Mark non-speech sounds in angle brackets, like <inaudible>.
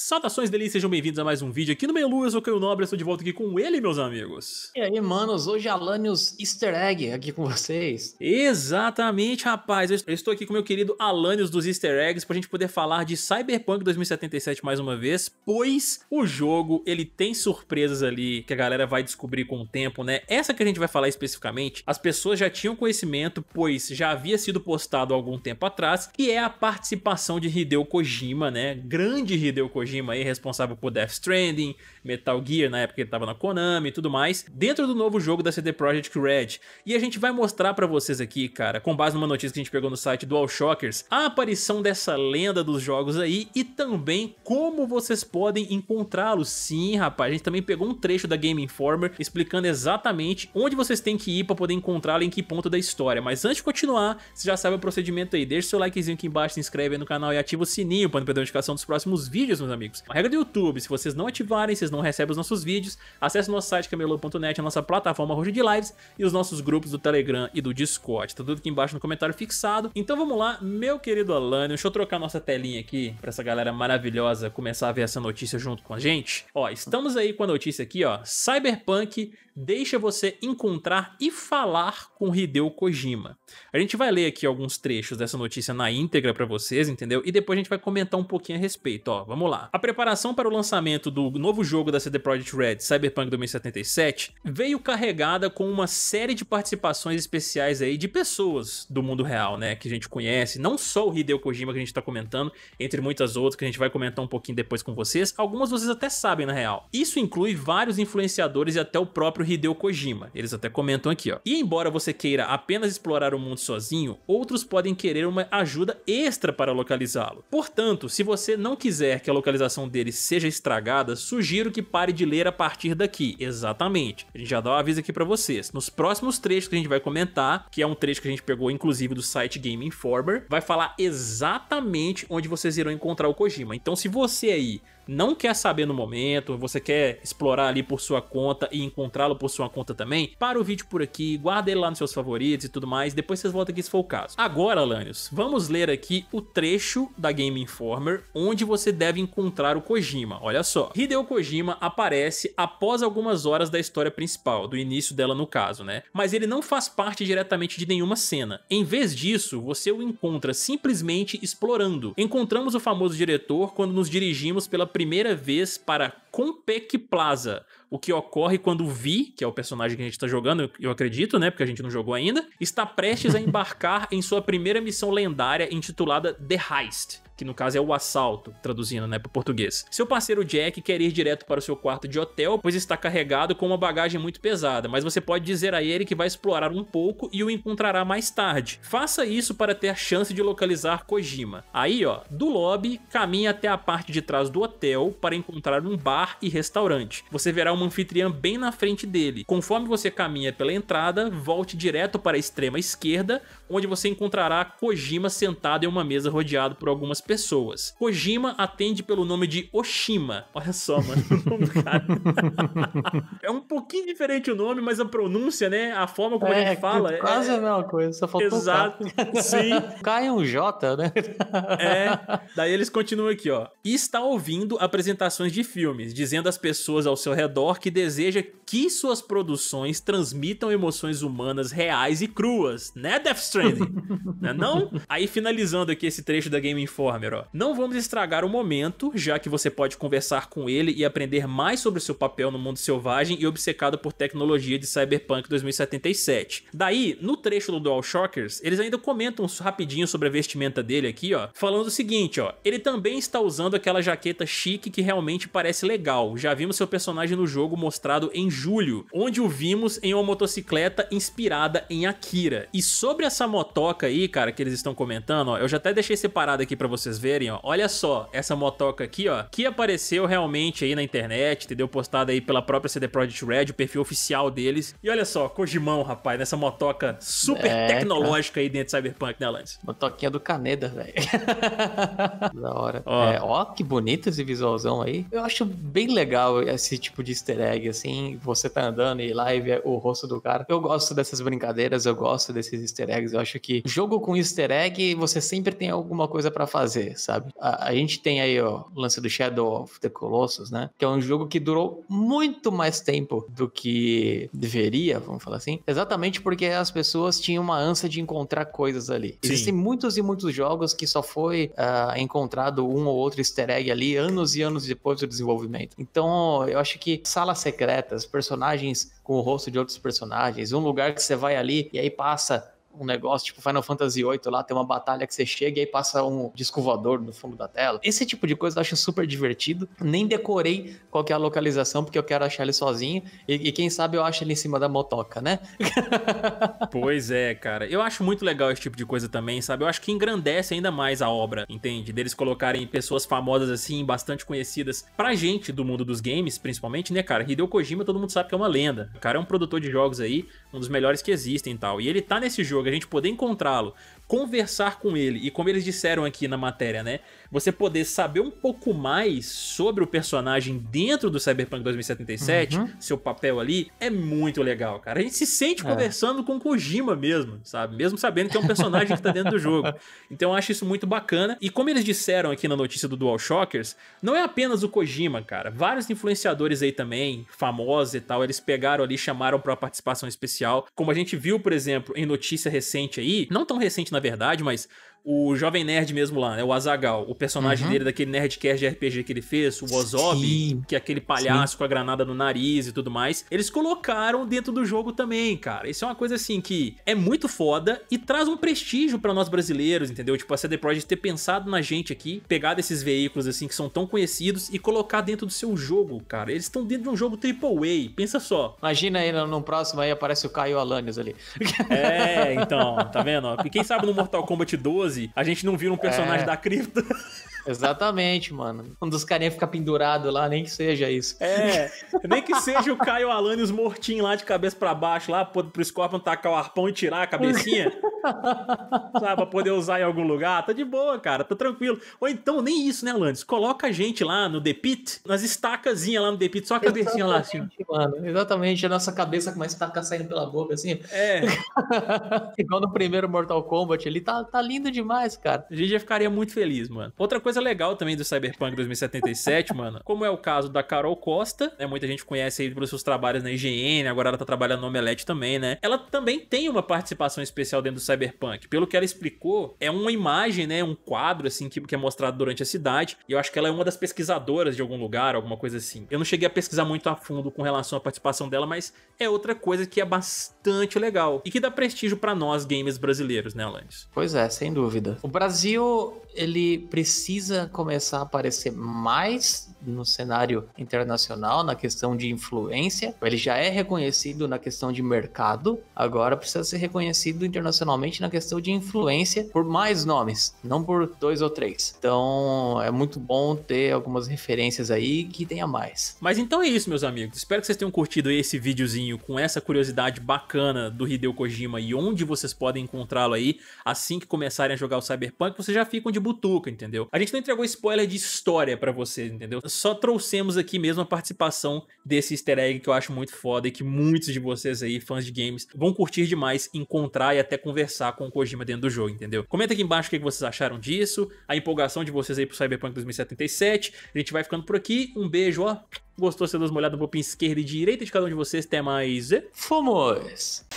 Saudações delícias, sejam bem-vindos a mais um vídeo aqui no Meio Lua, eu sou o Caio Nobre, estou de volta aqui com ele, meus amigos. E aí, manos, hoje é Alanios Easter Egg aqui com vocês. Exatamente, rapaz, eu estou aqui com meu querido Alanios dos Easter Eggs para a gente poder falar de Cyberpunk 2077 mais uma vez, pois o jogo, ele tem surpresas ali que a galera vai descobrir com o tempo, né? Essa que a gente vai falar especificamente, as pessoas já tinham conhecimento, pois já havia sido postado algum tempo atrás, que é a participação de Hideo Kojima, né? Grande Hideo Kojima Kojima aí, responsável por Death Stranding, Metal Gear na época que ele tava na Konami e tudo mais, dentro do novo jogo da CD Projekt Red. E a gente vai mostrar para vocês aqui, cara, com base numa notícia que a gente pegou no site do All Shockers, a aparição dessa lenda dos jogos aí e também como vocês podem encontrá-lo. Sim, rapaz, a gente também pegou um trecho da Game Informer explicando exatamente onde vocês têm que ir para poder encontrá-lo em que ponto da história. Mas antes de continuar, você já sabe o procedimento aí, deixa seu likezinho aqui embaixo, se inscreve aí no canal e ativa o sininho para não perder a notificação dos próximos vídeos, meus amigos amigos. A regra do YouTube, se vocês não ativarem, vocês não recebem os nossos vídeos. Acesse nosso site camelô.net, a nossa plataforma roxa de lives e os nossos grupos do Telegram e do Discord. Tá tudo aqui embaixo no comentário fixado. Então vamos lá, meu querido Alane, deixa eu trocar nossa telinha aqui para essa galera maravilhosa começar a ver essa notícia junto com a gente. Ó, estamos aí com a notícia aqui, ó. Cyberpunk deixa você encontrar e falar com Hideo Kojima. A gente vai ler aqui alguns trechos dessa notícia na íntegra para vocês, entendeu? E depois a gente vai comentar um pouquinho a respeito, ó. Vamos lá. A preparação para o lançamento do novo jogo da CD Projekt Red, Cyberpunk 2077, veio carregada com uma série de participações especiais aí de pessoas do mundo real, né, que a gente conhece, não só o Hideo Kojima que a gente tá comentando, entre muitas outras que a gente vai comentar um pouquinho depois com vocês. Algumas vocês até sabem na real. Isso inclui vários influenciadores e até o próprio Hideo Kojima. Eles até comentam aqui, ó. E embora você queira apenas explorar o mundo sozinho, outros podem querer uma ajuda extra para localizá-lo. Portanto, se você não quiser que a localização dele seja estragada, sugiro que pare de ler a partir daqui. Exatamente. A gente já dá um aviso aqui para vocês. Nos próximos trechos que a gente vai comentar, que é um trecho que a gente pegou inclusive do site Game Informer, vai falar exatamente onde vocês irão encontrar o Kojima. Então, se você aí não quer saber no momento, você quer explorar ali por sua conta e encontrá-lo por sua conta também, para o vídeo por aqui, guarda ele lá nos seus favoritos e tudo mais, depois vocês voltam aqui se for o caso. Agora, Lanius, vamos ler aqui o trecho da Game Informer onde você deve encontrar o Kojima. Olha só, Hideo Kojima aparece após algumas horas da história principal, do início dela no caso, né? Mas ele não faz parte diretamente de nenhuma cena. Em vez disso, você o encontra simplesmente explorando. Encontramos o famoso diretor quando nos dirigimos pela primeira vez para Compec Plaza, o que ocorre quando Vi, que é o personagem que a gente está jogando, eu acredito, né, porque a gente não jogou ainda, está prestes a <laughs> embarcar em sua primeira missão lendária intitulada The Heist que no caso é o assalto, traduzindo, né, para português. Seu parceiro Jack quer ir direto para o seu quarto de hotel, pois está carregado com uma bagagem muito pesada, mas você pode dizer a ele que vai explorar um pouco e o encontrará mais tarde. Faça isso para ter a chance de localizar Kojima. Aí, ó, do lobby, caminhe até a parte de trás do hotel para encontrar um bar e restaurante. Você verá uma anfitriã bem na frente dele. Conforme você caminha pela entrada, volte direto para a extrema esquerda, onde você encontrará Kojima sentado em uma mesa rodeado por algumas pessoas. Kojima atende pelo nome de Oshima. Olha só, mano, <laughs> o nome do cara. <laughs> é um pouquinho diferente o nome, mas a pronúncia, né? A forma como é, ele fala. É- quase é... a mesma coisa, só falta Exato, um <laughs> sim. Cai é um J, né? é. Daí eles continuam aqui, ó. E está ouvindo apresentações de filmes, dizendo às pessoas ao seu redor que deseja que suas produções transmitam emoções humanas reais e cruas, né, Death Stranding? <laughs> né, não? Aí finalizando aqui esse trecho da Game Informer, ó. Não vamos estragar o momento, já que você pode conversar com ele e aprender mais sobre o seu papel no mundo selvagem e obcecado por tecnologia de Cyberpunk 2077. Daí, no trecho do Dual Shockers, eles ainda comentam rapidinho sobre a vestimenta dele aqui, ó, falando o seguinte, ó. Ele também está usando aquela jaqueta chique que realmente parece legal. Já vimos seu personagem no jogo mostrado em julho, onde o vimos em uma motocicleta inspirada em Akira. E sobre essa motoca aí, cara, que eles estão comentando, ó, eu já até deixei separado aqui para vocês verem, ó. Olha só essa motoca aqui, ó, que apareceu realmente aí na internet, entendeu? Postada aí pela própria CD Projekt Red, o perfil oficial deles. E olha só, Kojimão, rapaz, nessa motoca super é, tecnológica cara. aí dentro de Cyberpunk, né, Lance? Motoquinha do Caneda, velho. <laughs> da hora. Ó. É, ó, que bonito esse visualzão aí. Eu acho bem legal esse tipo de easter egg, assim, você tá andando e lá e vê o rosto do cara. Eu gosto dessas brincadeiras, eu gosto desses easter eggs. Eu acho que jogo com easter egg, você sempre tem alguma coisa para fazer, sabe? A, a, gente tem aí, ó, o lance do Shadow of the Colossus, né? Que é um jogo que durou muito mais tempo do que deveria, vamos falar assim. Exatamente porque as pessoas tinham uma ânsia de encontrar coisas ali. Sim. Existem muitos e muitos jogos que só foi uh, encontrado um ou outro easter egg ali anos e anos depois do desenvolvimento. Então, eu acho que salas secretas, por personagens com o rosto de outros personagens, um lugar que você vai ali e aí passa um negócio tipo Final Fantasy VIII lá, tem uma batalha que você chega e aí passa um disco voador no fundo da tela. Esse tipo de coisa eu acho super divertido. Nem decorei qual é a localização, porque eu quero achar ele sozinho. E, e quem sabe eu acho ele em cima da motoca, né? <laughs> pois é, cara. Eu acho muito legal esse tipo de coisa também, sabe? Eu acho que engrandece ainda mais a obra, entende? Deles colocarem pessoas famosas assim, bastante conhecidas pra gente do mundo dos games, principalmente, né, cara? Hideo Kojima, todo mundo sabe que é uma lenda. O cara é um produtor de jogos aí, um dos melhores que existem e tal. E ele tá nesse jogo a gente poder encontrá-lo conversar com ele. E como eles disseram aqui na matéria, né? Você poder saber um pouco mais sobre o personagem dentro do Cyberpunk 2077, uhum. seu papel ali, é muito legal, cara. A gente se sente é. conversando com Kojima mesmo, sabe? Mesmo sabendo que é um personagem que tá dentro do jogo. <laughs> Então eu acho isso muito bacana. E como eles disseram aqui na notícia do Dual Shockers, não é apenas o Kojima, cara. Vários influenciadores aí também, famosos e tal, eles pegaram ali, chamaram para participação especial. Como a gente viu, por exemplo, em notícia recente aí, não tão recente na na verdade, mas o Jovem Nerd mesmo lá, né? O Azagal, o personagem uhum. dele daquele Nerdcast de RPG que ele fez, o Ozob, Sim. que é aquele palhaço Sim. com a granada no nariz e tudo mais. Eles colocaram dentro do jogo também, cara. Isso é uma coisa assim que é muito foda e traz um prestígio para nós brasileiros, entendeu? Tipo, a CD Projekt ter pensado na gente aqui, pegado esses veículos assim que são tão conhecidos e colocar dentro do seu jogo, cara. Eles estão dentro de um jogo Triple A pensa só. Imagina aí, no próximo aí aparece o Caio Alanis ali. É, então, tá vendo? Quem sabe no Mortal Kombat 12 12, a gente não vira um personagem é. da cripta. <laughs> Exatamente, mano. Um dos carinhas fica pendurado lá, nem que seja isso. É, nem que seja o Caio Alanis mortinho lá de cabeça para baixo, lá pro Scorpion tacar o arpão e tirar a cabecinha. <laughs> sabe, pra poder usar em algum lugar. Tá de boa, cara, tá tranquilo. Ou então, nem isso, né, Landis Coloca a gente lá no The Pit, nas estacazinhas lá no The Pit, só a cabecinha lá assim. Mano, exatamente, a nossa cabeça começa a ficar saindo pela boca, assim. É. <laughs> Igual no primeiro Mortal Kombat ali, tá, tá lindo demais, cara. A gente já ficaria muito feliz, mano. Outra coisa legal também do Cyberpunk 2077, <laughs> mano, como é o caso da Carol Costa, né? Muita gente conhece aí pelos seus trabalhos na IGN, agora ela tá trabalhando no Omelete também, né? Ela também tem uma participação especial dentro do Cyberpunk cyberpunk. Pelo que ela explicou, é uma imagem, né, um quadro assim que, que é mostrado durante a cidade, e eu acho que ela é uma das pesquisadoras de algum lugar, alguma coisa assim. Eu não cheguei a pesquisar muito a fundo com relação à participação dela, mas é outra coisa que é bastante legal e que dá prestígio para nós gamers brasileiros, né, Alanis? Pois é, sem dúvida. O Brasil, ele precisa começar a aparecer mais no cenário internacional, na questão de influência. Ele já é reconhecido na questão de mercado, agora precisa ser reconhecido internacionalmente na questão de influência por mais nomes, não por dois ou três. Então é muito bom ter algumas referências aí que tenha mais. Mas então é isso, meus amigos. Espero que vocês tenham curtido esse videozinho com essa curiosidade bacana do Hideo Kojima e onde vocês podem encontrá-lo aí assim que começarem a jogar o Cyberpunk, vocês já ficam de butuca, entendeu? A gente não entregou spoiler de história para vocês, entendeu? só trouxemos aqui mesmo a participação desse easter egg que eu acho muito foda e que muitos de vocês aí, fãs de games, vão curtir demais encontrar e até conversar com o Kojima dentro do jogo, entendeu? Comenta aqui embaixo o que vocês acharam disso, a empolgação de vocês aí pro Cyberpunk 2077. A gente vai ficando por aqui. Um beijo, ó. Gostou? Você dá uma olhada no popinho esquerda e direita de cada um de vocês. Até mais. Fomos!